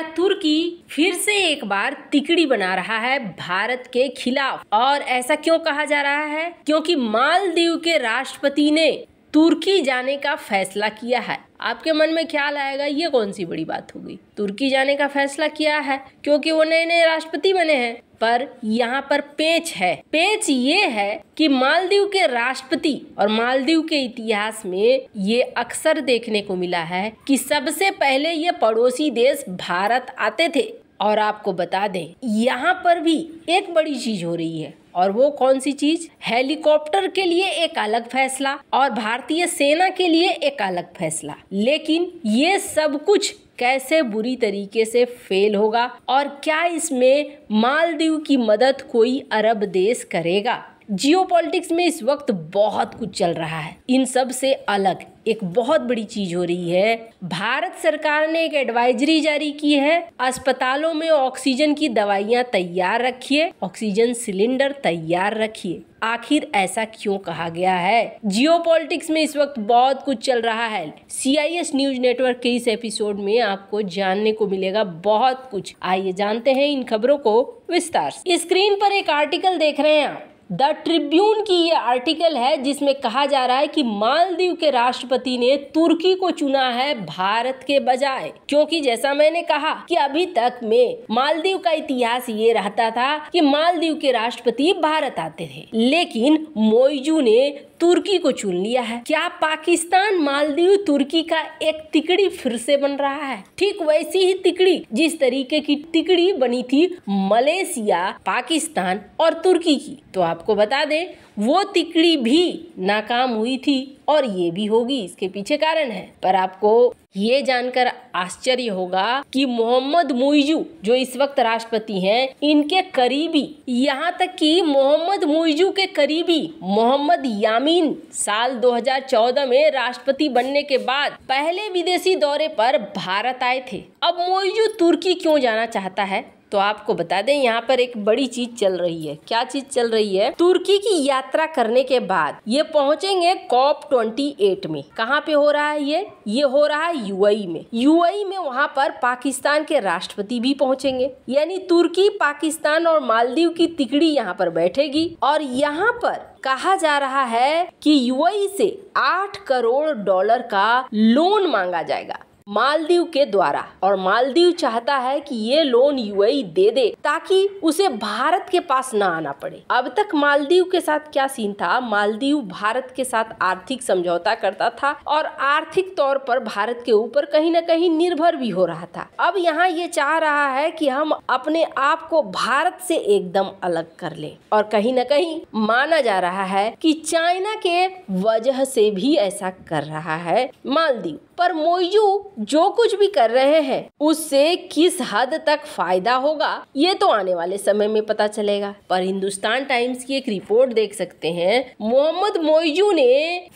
क्या तुर्की फिर से एक बार तिकड़ी बना रहा है भारत के खिलाफ और ऐसा क्यों कहा जा रहा है क्योंकि मालदीव के राष्ट्रपति ने तुर्की जाने का फैसला किया है आपके मन में ख्याल आएगा ये कौन सी बड़ी बात होगी तुर्की जाने का फैसला किया है क्योंकि वो नए नए राष्ट्रपति बने हैं पर यहाँ पर पेच है पेच ये है कि मालदीव के राष्ट्रपति और मालदीव के इतिहास में ये अक्सर देखने को मिला है कि सबसे पहले ये पड़ोसी देश भारत आते थे और आपको बता दें यहाँ पर भी एक बड़ी चीज हो रही है और वो कौन सी चीज हेलीकॉप्टर के लिए एक अलग फैसला और भारतीय सेना के लिए एक अलग फैसला लेकिन ये सब कुछ कैसे बुरी तरीके से फेल होगा और क्या इसमें मालदीव की मदद कोई अरब देश करेगा जियोपॉलिटिक्स में इस वक्त बहुत कुछ चल रहा है इन सब से अलग एक बहुत बड़ी चीज हो रही है भारत सरकार ने एक एडवाइजरी जारी की है अस्पतालों में ऑक्सीजन की दवाइयाँ तैयार रखिए ऑक्सीजन सिलेंडर तैयार रखिए आखिर ऐसा क्यों कहा गया है जियोपॉलिटिक्स में इस वक्त बहुत कुछ चल रहा है सीआईएस न्यूज नेटवर्क के इस एपिसोड में आपको जानने को मिलेगा बहुत कुछ आइए जानते हैं इन खबरों को विस्तार स्क्रीन पर एक आर्टिकल देख रहे हैं आप द ट्रिब्यून की ये आर्टिकल है जिसमें कहा जा रहा है कि मालदीव के राष्ट्रपति ने तुर्की को चुना है भारत के बजाय क्योंकि जैसा मैंने कहा कि अभी तक में मालदीव का इतिहास ये रहता था कि मालदीव के राष्ट्रपति भारत आते थे लेकिन मोइजू ने तुर्की को चुन लिया है क्या पाकिस्तान मालदीव तुर्की का एक तिकड़ी फिर से बन रहा है ठीक वैसी ही तिकड़ी जिस तरीके की तिकड़ी बनी थी मलेशिया पाकिस्तान और तुर्की की तो आपको बता दें वो तिकड़ी भी नाकाम हुई थी और ये भी होगी इसके पीछे कारण है पर आपको ये जानकर आश्चर्य होगा कि मोहम्मद मुइजू जो इस वक्त राष्ट्रपति हैं इनके करीबी यहाँ तक कि मोहम्मद मुइजू के करीबी मोहम्मद यामीन साल 2014 में राष्ट्रपति बनने के बाद पहले विदेशी दौरे पर भारत आए थे अब मोइजू तुर्की क्यों जाना चाहता है तो आपको बता दें यहाँ पर एक बड़ी चीज चल रही है क्या चीज चल रही है तुर्की की यात्रा करने के बाद ये पहुंचेंगे कॉप ट्वेंटी एट में कहाँ पे हो रहा है ये ये हो रहा है यूएई में यूएई में वहाँ पर पाकिस्तान के राष्ट्रपति भी पहुंचेंगे यानी तुर्की पाकिस्तान और मालदीव की तिकड़ी यहाँ पर बैठेगी और यहाँ पर कहा जा रहा है कि यूएई से 8 करोड़ डॉलर का लोन मांगा जाएगा मालदीव के द्वारा और मालदीव चाहता है कि ये लोन यूएई दे दे ताकि उसे भारत के पास ना आना पड़े अब तक मालदीव के साथ क्या सीन था मालदीव भारत के साथ आर्थिक समझौता करता था और आर्थिक तौर पर भारत के ऊपर कहीं ना कहीं निर्भर भी हो रहा था अब यहाँ ये चाह रहा है कि हम अपने आप को भारत से एकदम अलग कर ले और कहीं ना कहीं माना जा रहा है कि चाइना के वजह से भी ऐसा कर रहा है मालदीव पर मोयू जो कुछ भी कर रहे हैं उससे किस हद तक फायदा होगा ये तो आने वाले समय में पता चलेगा पर हिंदुस्तान टाइम्स की एक रिपोर्ट देख सकते हैं मोहम्मद मोइजू ने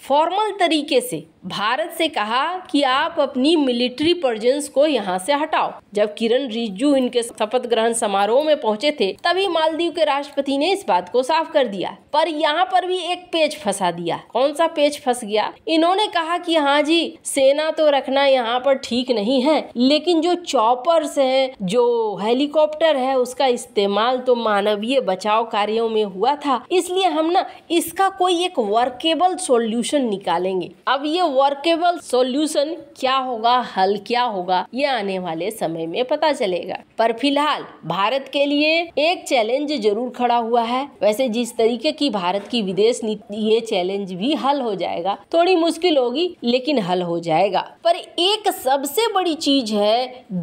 फॉर्मल तरीके से भारत से कहा कि आप अपनी मिलिट्री प्रजेंस को यहाँ से हटाओ जब किरण रिजिजू इनके शपथ ग्रहण समारोह में पहुंचे थे तभी मालदीव के राष्ट्रपति ने इस बात को साफ कर दिया पर यहाँ पर भी एक पेज फंसा दिया कौन सा पेज फंस गया इन्होंने कहा कि हाँ जी सेना तो रखना यहाँ पर ठीक नहीं है लेकिन जो चौपर है जो हेलीकॉप्टर है उसका इस्तेमाल तो मानवीय बचाव कार्यो में हुआ था इसलिए हम ना इसका कोई एक वर्केबल सोल्यूशन निकालेंगे अब ये वर्केबल सॉल्यूशन क्या होगा हल क्या होगा ये आने वाले समय में पता चलेगा पर फिलहाल भारत के लिए एक चैलेंज जरूर खड़ा हुआ है वैसे जिस तरीके की भारत की विदेश नीति ये चैलेंज भी हल हो जाएगा थोड़ी मुश्किल होगी लेकिन हल हो जाएगा पर एक सबसे बड़ी चीज है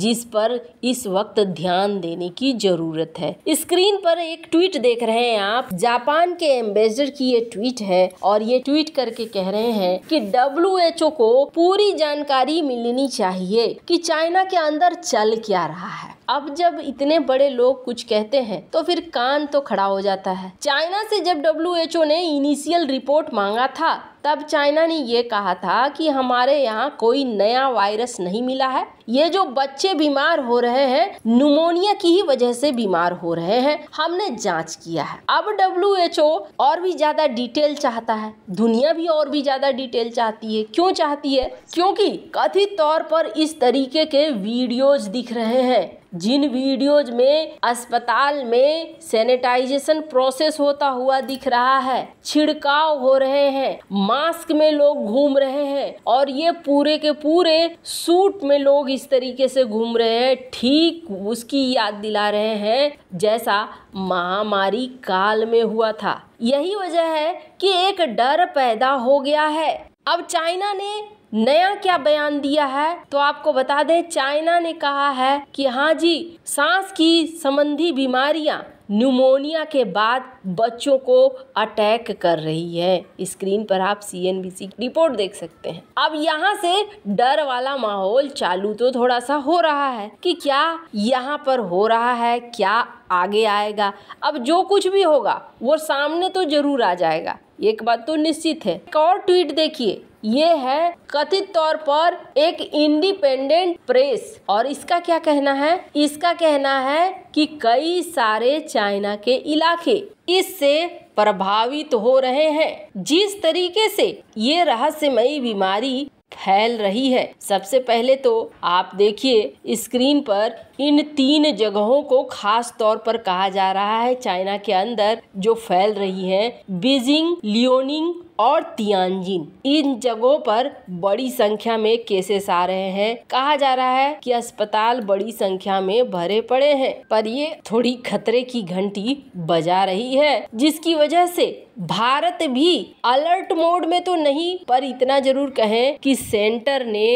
जिस पर इस वक्त ध्यान देने की जरूरत है स्क्रीन पर एक ट्वीट देख रहे हैं आप जापान के एम्बेसडर की ये ट्वीट है और ये ट्वीट करके कह रहे हैं कि डब्ल्यू डब्ल्यूएचओ को पूरी जानकारी मिलनी चाहिए कि चाइना के अंदर चल क्या रहा है अब जब इतने बड़े लोग कुछ कहते हैं तो फिर कान तो खड़ा हो जाता है चाइना से जब डब्ल्यूएचओ ने इनिशियल रिपोर्ट मांगा था तब चाइना ने यह कहा था कि हमारे यहाँ कोई नया वायरस नहीं मिला है ये जो बच्चे बीमार हो रहे हैं न्यूमोनिया की ही वजह से बीमार हो रहे हैं हमने जांच किया है अब डब्ल्यू एच ओ और भी ज्यादा डिटेल चाहता है दुनिया भी और भी ज्यादा डिटेल चाहती है क्यों चाहती है क्योंकि कथित तौर पर इस तरीके के वीडियोज दिख रहे हैं जिन वीडियोज में अस्पताल में सैनिटाइजेशन प्रोसेस होता हुआ दिख रहा है छिड़काव हो रहे हैं मास्क में लोग घूम रहे हैं और ये पूरे के पूरे सूट में लोग इस तरीके से घूम रहे हैं ठीक उसकी याद दिला रहे हैं जैसा महामारी काल में हुआ था यही वजह है कि एक डर पैदा हो गया है अब चाइना ने नया क्या बयान दिया है तो आपको बता दें चाइना ने कहा है कि हाँ जी सांस की संबंधी बीमारियां न्यूमोनिया के बाद बच्चों को अटैक कर रही है स्क्रीन पर आप सी रिपोर्ट देख सकते हैं अब यहाँ से डर वाला माहौल चालू तो थोड़ा सा हो रहा है कि क्या यहाँ पर हो रहा है क्या आगे आएगा अब जो कुछ भी होगा वो सामने तो जरूर आ जाएगा एक बात तो निश्चित है एक और ट्वीट देखिए ये है कथित तौर पर एक इंडिपेंडेंट प्रेस और इसका क्या कहना है इसका कहना है कि कई सारे चाइना के इलाके इससे प्रभावित हो रहे हैं जिस तरीके से ये रहस्यमयी बीमारी फैल रही है सबसे पहले तो आप देखिए स्क्रीन पर इन तीन जगहों को खास तौर पर कहा जा रहा है चाइना के अंदर जो फैल रही है बीजिंग लियोनिंग और तियानजिन इन जगहों पर बड़ी संख्या में केसेस आ रहे हैं कहा जा रहा है कि अस्पताल बड़ी संख्या में भरे पड़े हैं पर ये थोड़ी खतरे की घंटी बजा रही है जिसकी वजह से भारत भी अलर्ट मोड में तो नहीं पर इतना जरूर कहें कि सेंटर ने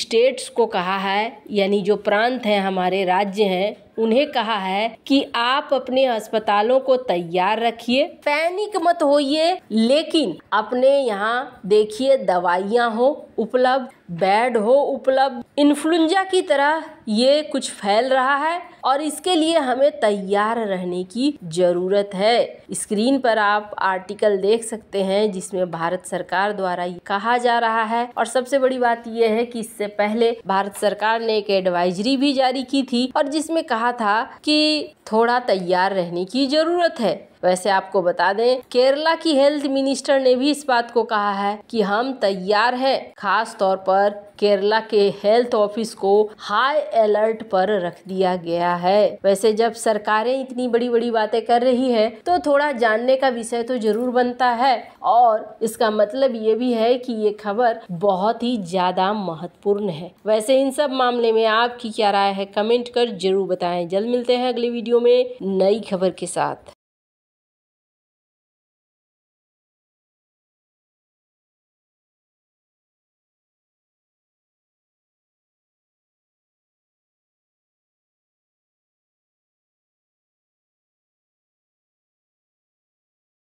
स्टेट्स को कहा है यानी जो प्रांत हैं हमारे राज्य हैं उन्हें कहा है कि आप अपने अस्पतालों को तैयार रखिए पैनिक मत होइए लेकिन अपने यहाँ देखिए दवाइयाँ हो उपलब्ध बेड हो उपलब्ध इन्फ्लुंजा की तरह ये कुछ फैल रहा है और इसके लिए हमें तैयार रहने की ज़रूरत है स्क्रीन पर आप आर्टिकल देख सकते हैं जिसमें भारत सरकार द्वारा कहा जा रहा है और सबसे बड़ी बात यह है कि इससे पहले भारत सरकार ने एक एडवाइजरी भी जारी की थी और जिसमें कहा था कि थोड़ा तैयार रहने की ज़रूरत है वैसे आपको बता दें केरला की हेल्थ मिनिस्टर ने भी इस बात को कहा है कि हम तैयार हैं खास तौर पर केरला के हेल्थ ऑफिस को हाई अलर्ट पर रख दिया गया है वैसे जब सरकारें इतनी बड़ी बड़ी बातें कर रही है तो थोड़ा जानने का विषय तो जरूर बनता है और इसका मतलब ये भी है कि ये खबर बहुत ही ज्यादा महत्वपूर्ण है वैसे इन सब मामले में आपकी क्या राय है कमेंट कर जरूर बताएं जल्द मिलते हैं अगले वीडियो में नई खबर के साथ